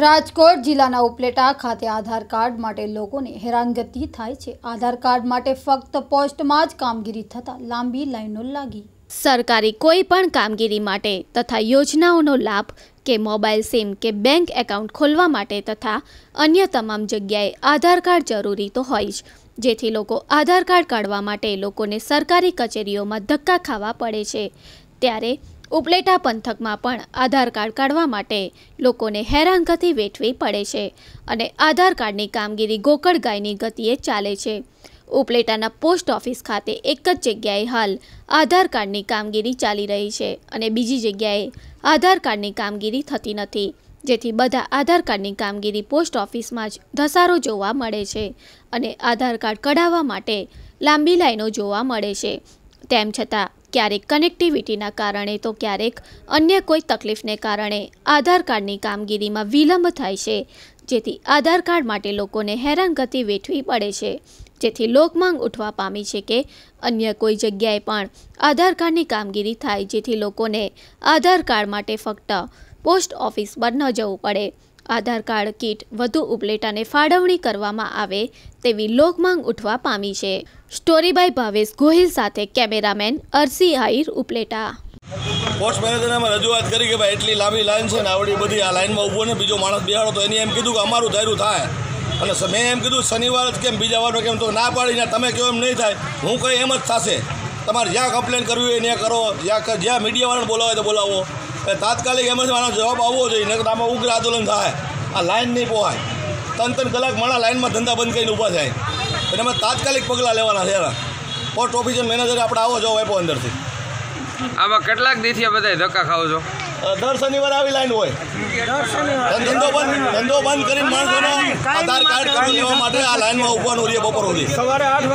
રાજકોટ જિલ્લાના ઉપલેટા ખાતે આધાર કાર્ડ માટે લોકોને હેરાનગતિ થાય છે આધાર કાર્ડ માટે ફક્ત પોસ્ટમાં જ કામગીરી થતાં લાંબી લાઈનો લાગી સરકારી કોઈ પણ કામગીરી માટે તથા યોજનાઓનો લાભ કે મોબાઈલ સિમ કે બેંક એકાઉન્ટ ખોલવા માટે તથા અન્ય તમામ જગ્યાએ આધાર કાર્ડ જરૂરી તો હોય જ જેથી લોકો આધાર કાર્ડ કાઢવા માટે લોકોને સરકારી કચેરીઓમાં ધક્કા ખાવા પડે છે ત્યારે ઉપલેટા પંથકમાં પણ આધાર કાર્ડ કાઢવા માટે લોકોને હેરાનગતિ વેઠવી પડે છે અને આધાર કાર્ડની કામગીરી ગોકળ ગાયની ગતિએ ચાલે છે ઉપલેટાના પોસ્ટ ઓફિસ ખાતે એક જ જગ્યાએ હાલ આધાર કાર્ડની કામગીરી ચાલી રહી છે અને બીજી જગ્યાએ આધાર કાર્ડની કામગીરી થતી નથી જેથી બધા આધાર કાર્ડની કામગીરી પોસ્ટ ઓફિસમાં જ ધસારો જોવા મળે છે અને આધાર કાર્ડ કઢાવવા માટે લાંબી લાઈનો જોવા મળે છે તેમ છતાં ક્યારેક કનેક્ટિવિટીના કારણે તો ક્યારેક અન્ય કોઈ તકલીફને કારણે આધાર કાર્ડની કામગીરીમાં વિલંબ થાય છે જેથી આધાર કાર્ડ માટે લોકોને હેરાનગતિ વેઠવી પડે છે જેથી લોકમાંગ ઉઠવા પામી છે કે અન્ય કોઈ જગ્યાએ પણ આધાર કાર્ડની કામગીરી થાય જેથી લોકોને આધાર કાર્ડ માટે ફક્ત પોસ્ટ ઓફિસ પર ન જવું પડે આધાર કાર્ડ કીટ વધુ ઉપલેટાને ફાળવણી કરવામાં આવે તેવી લોકમાંગ ઉઠવા પામી છે સ્ટોરી બાય ભાવેશ ગોહિલ સાથે કેમેરામેન અરસી આહિર ઉપલેટા પોસ્ટ મેનેજરને રજૂઆત કરી કે ભાઈ એટલી લાંબી લાઈન છે ને આવડી બધી આ લાઈનમાં ઊભો ને બીજો માણસ બિહાડો તો એની એમ કીધું કે અમારું ધાર્યું થાય અને મેં એમ કીધું શનિવાર જ કેમ બીજા વારનો કેમ તો ના પાડી ને તમે કહો એમ નહીં થાય હું કંઈ એમ જ થશે તમારે જ્યાં કમ્પ્લેન કરવી હોય ત્યાં કરો જ્યાં જ્યાં મીડિયાવાળાને બોલાવો તો બોલાવો એ તાત્કાલિક એમરજન્સી આનો જવાબ આવવો જોઈએ નહીં તો આમાં ઉગ્ર આંદોલન થાય આ લાઈન નહીં પોવાય ત્રણ ત્રણ કલાક માણા લાઇનમાં ધંધા બંધ કરીને ઊભા થાય એટલે એમાં તાત્કાલિક પગલાં લેવાના છે એના પોસ્ટ ઓફિસર મેનેજર આપણે આવો જવાબ આપ્યો અંદરથી આમાં કેટલાક દીથી બધા ધક્કા ખાવ છો દર શનિવારે આવી લાઈન હોય ધંધો બંધ ધંધો બંધ કરીને માણસોનો આધાર કાર્ડ કાઢી લેવા માટે આ લાઈનમાં ઊભાનું રહીએ બપોર સુધી સવારે આઠ